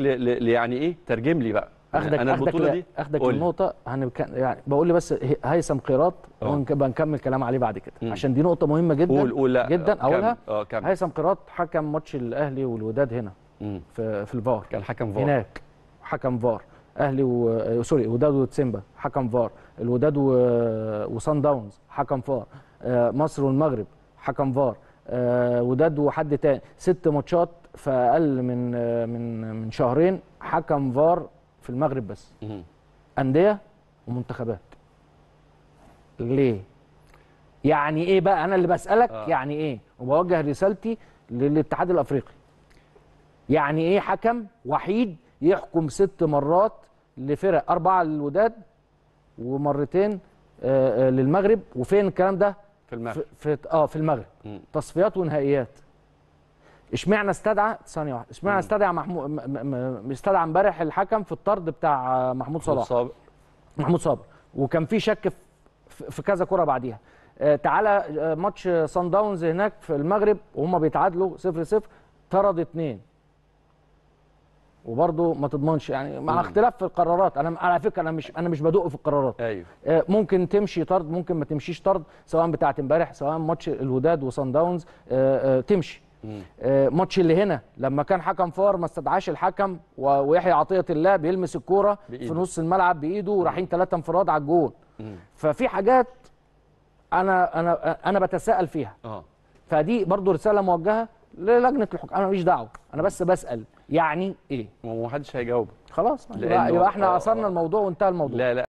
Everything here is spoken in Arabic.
يعني ايه ترجم لي بقى اخدك انا أخدك البطوله دي اخدك النقطه هنبك... يعني بقول لي بس هيثم قيراط آه. ونبقى نكمل كلام عليه بعد كده م. عشان دي نقطه مهمه جدا قول قول لا جدا آه، اولها آه، هيثم قيراط حكم ماتش الاهلي والوداد هنا في في الفار كان حكم فار هناك حكم فار اهلي و... سوري وداد وتسيمبا حكم فار الوداد و... وسان داونز حكم فار مصر والمغرب حكم فار وداد وحد تاني ست ماتشات فاقل من من من شهرين حكم فار في المغرب بس انديه ومنتخبات ليه يعني ايه بقى انا اللي بسالك آه. يعني ايه وبوجه رسالتي للاتحاد الافريقي يعني ايه حكم وحيد يحكم ست مرات لفرق اربعه للوداد ومرتين آه، آه، للمغرب وفين الكلام ده في المغرب في اه في المغرب تصفيات ونهائيات اشمعنى استدعى ثانيه واحده اشمعنى استدعى محمود استدعى امبارح الحكم في الطرد بتاع محمود صلاح صابر. محمود صابر وكان في شك في كذا كره بعديها آه، تعالى آه، ماتش سان داونز هناك في المغرب وهم بيتعادلوا 0 0 طرد اثنين وبرضه ما تضمنش يعني مع اختلاف في القرارات انا على فكره انا مش انا مش بدق في القرارات أيوه. آه، ممكن تمشي طرد ممكن ما تمشيش طرد سواء بتاعت امبارح سواء ماتش الوداد وسان داونز تمشي آه، ماتش اللي هنا لما كان حكم فار ما استدعاش الحكم ويحيى عطيه الله بيلمس الكوره في نص الملعب بايده ورايحين ثلاثه انفراد على الجون ففي حاجات انا انا انا بتساءل فيها آه. فدي برضو رساله موجهه للجنه الحكام انا ماليش دعوه انا بس بسال يعني ايه ومحدش هيجاوب خلاص يبقى احنا آه، اثرنا الموضوع وانتهى الموضوع لا لا